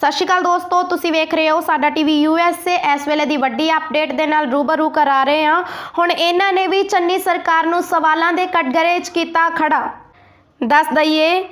ਸਤਿ ਸ਼੍ਰੀ ਅਕਾਲ ਦੋਸਤੋ ਤੁਸੀਂ ਵੇਖ ਰਹੇ ਹੋ ਸਾਡਾ ਟੀਵੀ ਯੂਐਸਏ ਇਸ ਵੇਲੇ ਦੀ ਵੱਡੀ ਅਪਡੇਟ ਦੇ ਨਾਲ ਰੂਬਰੂ ਕਰਾ ਰਹੇ ਹਾਂ ਹੁਣ ਇਹਨਾਂ ਨੇ ਵੀ ਚੰਨੀ ਸਰਕਾਰ ਨੂੰ ਸਵਾਲਾਂ ਦੇ ਕਟਗਰੇ 'ਚ ਕੀਤਾ ਖੜਾ ਦੱਸ ਦਈਏ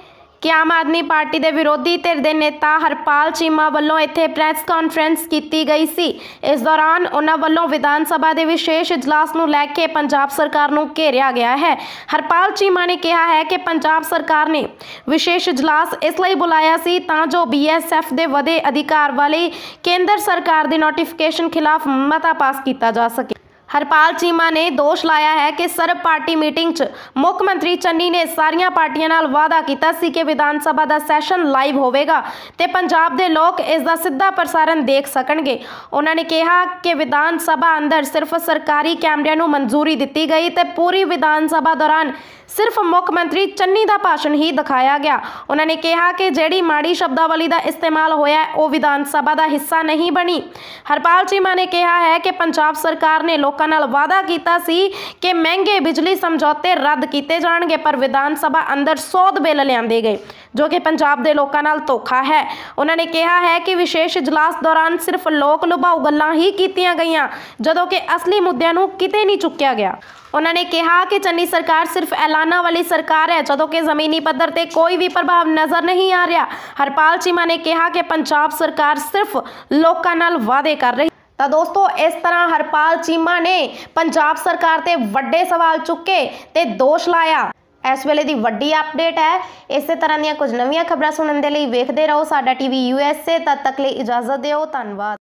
ਕਿ ਆਮ ਆਦਮੀ ਪਾਰਟੀ ਦੇ ਵਿਰੋਧੀ ਧਿਰ ਦੇ ਨੇਤਾ ਹਰਪਾਲ ਚੀਮਾ ਵੱਲੋਂ ਇੱਥੇ ਪ੍ਰੈਸ ਕਾਨਫਰੰਸ ਕੀਤੀ ਗਈ ਸੀ ਇਸ ਦੌਰਾਨ ਉਹਨਾਂ ਵੱਲੋਂ ਵਿਧਾਨ ਸਭਾ ਦੇ ਵਿਸ਼ੇਸ਼ ਇਜਲਾਸ ਨੂੰ ਲੈ ਕੇ ਪੰਜਾਬ ਸਰਕਾਰ ਨੂੰ ਘੇਰਿਆ ਗਿਆ ਹੈ ਹਰਪਾਲ ਚੀਮਾ ਨੇ ਕਿਹਾ ਹੈ ਕਿ ਪੰਜਾਬ ਸਰਕਾਰ ਨੇ ਵਿਸ਼ੇਸ਼ ਇਜਲਾਸ ਇਸ ਲਈ ਬੁਲਾਇਆ ਸੀ ਤਾਂ ਜੋ ਬੀਐਸਐਫ ਦੇ ਵਧੇ ਅਧਿਕਾਰ ਵਾਲੀ ਕੇਂਦਰ ਸਰਕਾਰ ਦੀ ਨੋਟੀਫਿਕੇਸ਼ਨ ਖਿਲਾਫ ਮਤਾ ਪਾਸ ਕੀਤਾ ਜਾ ਸਕੇ ਹਰਪਾਲ ਚੀਮਾ ਨੇ ਦੋਸ਼ ਲਾਇਆ ਹੈ ਕਿ ਸਰਬ ਪਾਰਟੀ ਮੀਟਿੰਗ 'ਚ ਮੁੱਖ ਮੰਤਰੀ ਚੰਨੀ ਨੇ ਸਾਰੀਆਂ ਪਾਰਟੀਆਂ ਨਾਲ ਵਾਅਦਾ ਕੀਤਾ ਸੀ ਕਿ ਵਿਧਾਨ ਸਭਾ ਦਾ ਸੈਸ਼ਨ ਲਾਈਵ ਹੋਵੇਗਾ ਤੇ ਪੰਜਾਬ ਦੇ ਲੋਕ ਇਸ ਦਾ ਸਿੱਧਾ ਪ੍ਰਸਾਰਣ ਦੇਖ ਸਕਣਗੇ ਉਹਨਾਂ ਨੇ ਕਿਹਾ ਕਿ ਵਿਧਾਨ ਸਭਾ ਅੰਦਰ ਸਿਰਫ ਸਰਕਾਰੀ ਕੈਮਰਿਆਂ ਨੂੰ ਮਨਜ਼ੂਰੀ ਦਿੱਤੀ ਗਈ ਤੇ ਪੂਰੀ ਵਿਧਾਨ ਸਭਾ ਦੌਰਾਨ ਸਿਰਫ ਮੁੱਖ ਮੰਤਰੀ ਚੰਨੀ ਦਾ ਭਾਸ਼ਣ ਹੀ ਦਿਖਾਇਆ ਗਿਆ ਉਹਨਾਂ ਨੇ ਕਿਹਾ ਕਿ ਜਿਹੜੀ ਮਾੜੀ ਸ਼ਬਦਾਵਲੀ ਦਾ ਇਸਤੇਮਾਲ ਹੋਇਆ ਉਹ ਵਿਧਾਨ ਸਭਾ ਦਾ ਹਿੱਸਾ ਨਹੀਂ ਬਣੀ ਹਰਪਾਲ ਚੀਮਾ ਨੇ ਕਿਹਾ ਹੈ ਕਿ ਪੰਜਾਬ ਸਰਕਾਰ ਨੇ ਲੋਕਾਂ ਲੋਕਾਂ ਨਾਲ ਵਾਅਦਾ ਕੀਤਾ ਸੀ ਕਿ ਮਹਿੰਗੇ ਬਿਜਲੀ ਸਮਝੌਤੇ ਰੱਦ ਕੀਤੇ ਜਾਣਗੇ ਪਰ ਵਿਧਾਨ ਸਭਾ ਅੰਦਰ ਸੋਧ ਬਿੱਲ ਲਿਆਂਦੇ ਗਏ ਜੋ ਕਿ ਪੰਜਾਬ ਦੇ ਲੋਕਾਂ ਨਾਲ ਧੋਖਾ ਹੈ ਉਹਨਾਂ ਨੇ ਕਿਹਾ ਹੈ ਕਿ ਵਿਸ਼ੇਸ਼ ਇਜਲਾਸ ਦੌਰਾਨ ਸਿਰਫ ਲੋਕ ਲੁਭਾਉ ਗੱਲਾਂ ਹੀ ਕੀਤੀਆਂ ਗਈਆਂ ਜਦੋਂ ਕਿ ਅਸਲੀ ਮੁੱਦਿਆਂ ਨੂੰ ਕਿਤੇ ਨਹੀਂ ਚੁੱਕਿਆ ਗਿਆ ਉਹਨਾਂ ਨੇ ਕਿਹਾ ਕਿ ਚੰਨੀ ਸਰਕਾਰ ਸਿਰਫ ਐਲਾਨਾਂ ਵਾਲੀ ਸਰਕਾਰ ਹੈ ਜਦੋਂ ਕਿ ਜ਼ਮੀਨੀ ਪੱਧਰ ਤੇ ਕੋਈ ਵੀ ਪ੍ਰਭਾਵ ਨਜ਼ਰ ਨਹੀਂ ਆ ਰਿਹਾ ਹਰਪਾਲ ਚੀਮਾ ਨੇ ਕਿਹਾ ਕਿ ਪੰਜਾਬ ਸਰਕਾਰ ਸਿਰਫ ਲੋਕਾਂ ਨਾਲ ਵਾਅਦੇ ਕਰ ਰਹੀ ਤਾਂ ਦੋਸਤੋ ਇਸ ਤਰ੍ਹਾਂ ਹਰਪਾਲ ਚੀਮਾ ਨੇ ਪੰਜਾਬ ਸਰਕਾਰ ਤੇ ਵੱਡੇ ਸਵਾਲ ਚੁੱਕੇ ਤੇ ਦੋਸ਼ ਲਾਇਆ ਇਸ ਵੇਲੇ ਦੀ ਵੱਡੀ ਅਪਡੇਟ ਹੈ ਇਸੇ ਤਰ੍ਹਾਂ ਦੀਆਂ ਕੁਝ ਨਵੀਆਂ ਖਬਰਾਂ ਸੁਣਨ ਦੇ ਲਈ ਵੇਖਦੇ ਰਹੋ ਸਾਡਾ ਟੀਵੀ ਯੂਐਸਏ ਤਦ ਤੱਕ ਲਈ ਇਜਾਜ਼ਤ ਦਿਓ ਧੰਨਵਾਦ